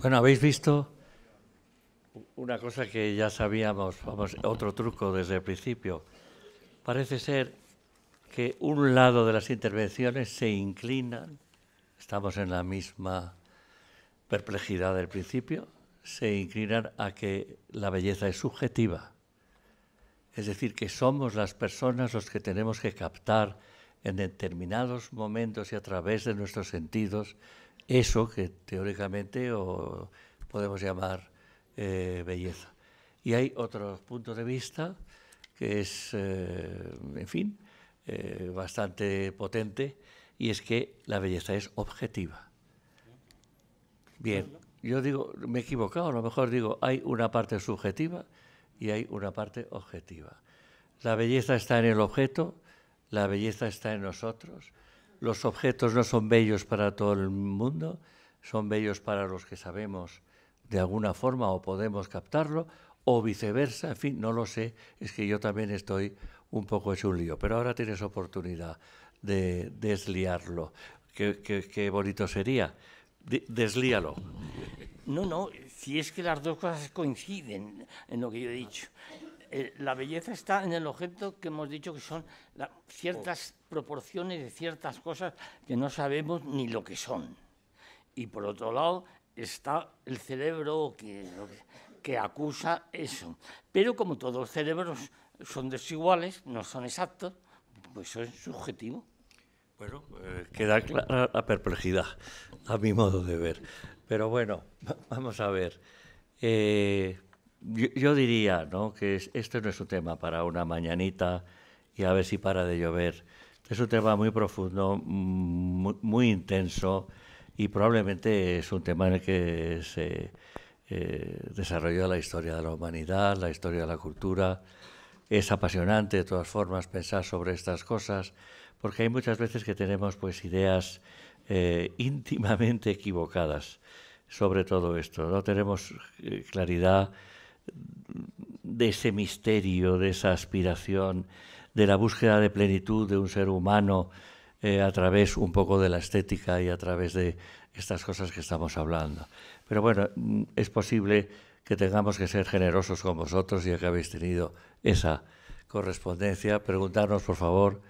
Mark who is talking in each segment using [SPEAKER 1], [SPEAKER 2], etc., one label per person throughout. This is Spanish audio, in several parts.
[SPEAKER 1] Bueno, habéis visto una cosa que ya sabíamos, vamos, otro truco desde el principio. Parece ser que un lado de las intervenciones se inclinan, estamos en la misma perplejidad del principio, se inclinan a que la belleza es subjetiva. Es decir, que somos las personas los que tenemos que captar en determinados momentos y a través de nuestros sentidos eso que teóricamente o podemos llamar eh, belleza. Y hay otro punto de vista que es, eh, en fin, eh, bastante potente, y es que la belleza es objetiva. Bien, yo digo, me he equivocado, a lo mejor digo, hay una parte subjetiva y hay una parte objetiva. La belleza está en el objeto, la belleza está en nosotros, los objetos no son bellos para todo el mundo, son bellos para los que sabemos de alguna forma o podemos captarlo, o viceversa, en fin, no lo sé, es que yo también estoy un poco hecho un lío, pero ahora tienes oportunidad de desliarlo. Qué, bonito sería. deslíalo.
[SPEAKER 2] No, no, si es que las dos cosas coinciden en lo que yo he dicho. Eh, la belleza está en el objeto que hemos dicho que son ciertas oh. proporciones de ciertas cosas que no sabemos ni lo que son. Y por otro lado está el cerebro que, que acusa eso. Pero como todos los cerebros son desiguales, no son exactos, pues eso es subjetivo. Bueno, eh,
[SPEAKER 1] queda clara la perplejidad, a mi modo de ver. Pero bueno, vamos a ver. Eh, yo, diría que este no es un tema para una mañanita y a ver si para de llover. Este es un tema muy profundo, mm, muy, intenso y probablemente es un tema en el que se eh, desarrolló la historia de la humanidad, la historia de la cultura. Es apasionante de todas formas pensar sobre estas cosas porque hay muchas veces que tenemos pues ideas eh, íntimamente equivocadas sobre todo esto. No tenemos eh, claridad de ese misterio, de esa aspiración, de la búsqueda de plenitud de un ser humano eh, a través un poco de la estética y a través de estas cosas que estamos hablando. Pero bueno, mm, es posible que tengamos que ser generosos con vosotros ya que habéis tenido esa correspondencia. Preguntarnos, por favor,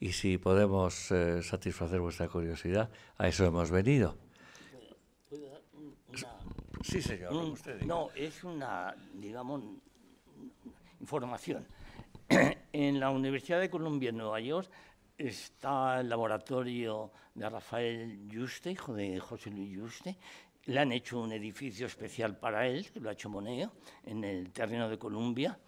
[SPEAKER 1] y si podemos eh, satisfacer vuestra curiosidad, a eso hemos venido.
[SPEAKER 2] Sí, señor. Mm, no, es una, digamos, información. en la Universidad de Columbia, en Nueva York, está el laboratorio de Rafael hijo de José Luis Yuste, Le han hecho un edificio especial para él, que lo ha hecho Moneo, en el terreno de Columbia.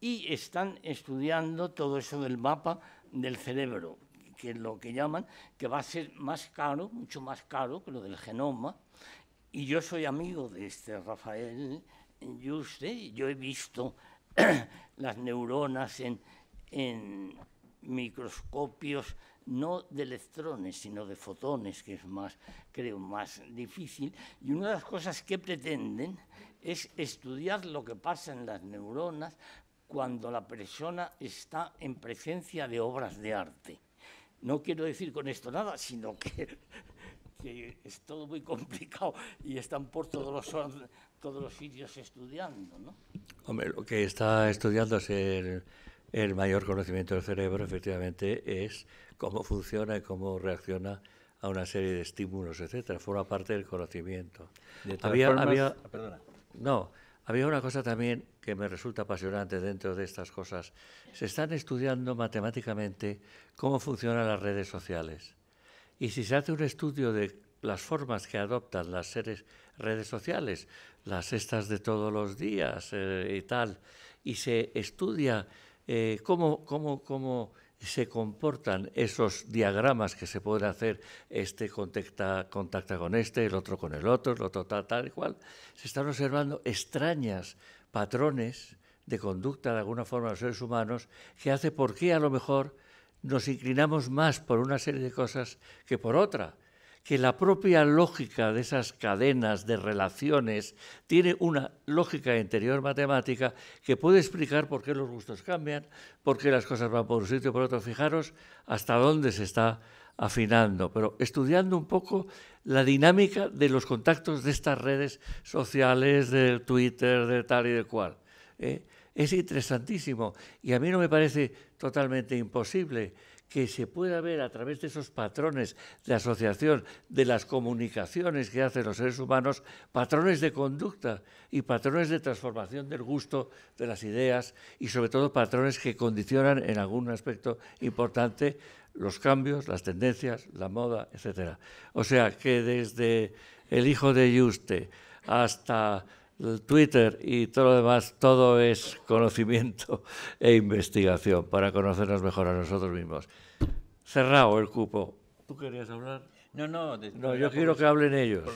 [SPEAKER 2] Y están estudiando todo eso del mapa del cerebro, que es lo que llaman, que va a ser más caro, mucho más caro que lo del genoma, y yo soy amigo de este Rafael Yuste, yo he visto las neuronas en microscopios no de electrones, sino de fotones, que es más, creo, más difícil. Y una de las cosas que pretenden es estudiar lo que pasa en las neuronas cuando la persona está en presencia de obras de arte. No quiero decir con esto nada, sino que que es todo muy complicado y están por todos los, sitios estudiando, ¿no?
[SPEAKER 1] Hombre, lo que está estudiando es el, mayor conocimiento del cerebro, efectivamente, es cómo funciona y cómo reacciona a una serie de estímulos, etcétera. Forma parte del conocimiento. Ah, no, había una cosa también que me resulta apasionante dentro de estas cosas. Se están estudiando matemáticamente cómo funcionan las redes sociales. Y si se hace un estudio de las formas que adoptan las redes sociales, las estas de todos los días eh, y tal, y se estudia eh, cómo, se comportan esos diagramas que se pueden hacer, este contacta, contacta con este, el otro con el otro, el otro tal, tal y cual, se están observando extrañas patrones de conducta de alguna forma de los seres humanos que hace por qué a lo mejor nos inclinamos más por una serie de cosas que por otra, que la propia lógica de esas cadenas de relaciones tiene una lógica interior matemática que puede explicar por qué los gustos cambian, por qué las cosas van por un sitio y por otro. Fijaros hasta dónde se está afinando, pero estudiando un poco la dinámica de los contactos de estas redes sociales, de Twitter, de tal y de cual. ¿eh? es interesantísimo y a mí no me parece totalmente imposible que se pueda ver a través de esos patrones de asociación, de las comunicaciones que hacen los seres humanos, patrones de conducta y patrones de transformación del gusto, de las ideas y sobre todo patrones que condicionan en algún aspecto importante los cambios, las tendencias, la moda, etc. O sea que desde el hijo de Juste hasta Twitter y todo lo demás, todo es conocimiento e investigación para conocernos mejor a nosotros mismos. Cerrado el cupo. ¿Tú querías hablar? No, no. yo quiero que hablen ellos.